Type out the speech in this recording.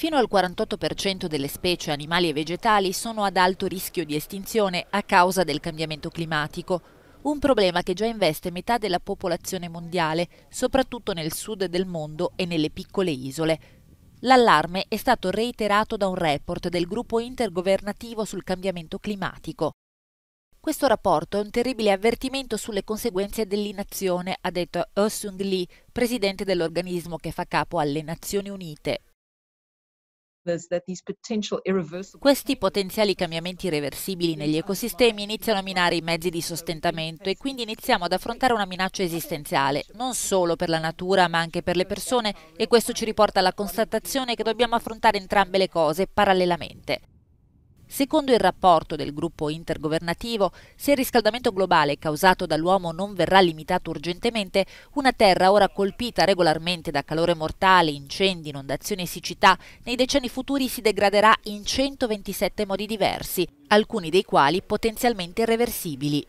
Fino al 48% delle specie animali e vegetali sono ad alto rischio di estinzione a causa del cambiamento climatico, un problema che già investe metà della popolazione mondiale, soprattutto nel sud del mondo e nelle piccole isole. L'allarme è stato reiterato da un report del gruppo intergovernativo sul cambiamento climatico. Questo rapporto è un terribile avvertimento sulle conseguenze dell'inazione, ha detto Osung oh Lee, presidente dell'organismo che fa capo alle Nazioni Unite, questi potenziali cambiamenti irreversibili negli ecosistemi iniziano a minare i mezzi di sostentamento e quindi iniziamo ad affrontare una minaccia esistenziale, non solo per la natura ma anche per le persone e questo ci riporta alla constatazione che dobbiamo affrontare entrambe le cose parallelamente. Secondo il rapporto del gruppo intergovernativo, se il riscaldamento globale causato dall'uomo non verrà limitato urgentemente, una terra ora colpita regolarmente da calore mortale, incendi, inondazioni e siccità, nei decenni futuri si degraderà in 127 modi diversi, alcuni dei quali potenzialmente irreversibili.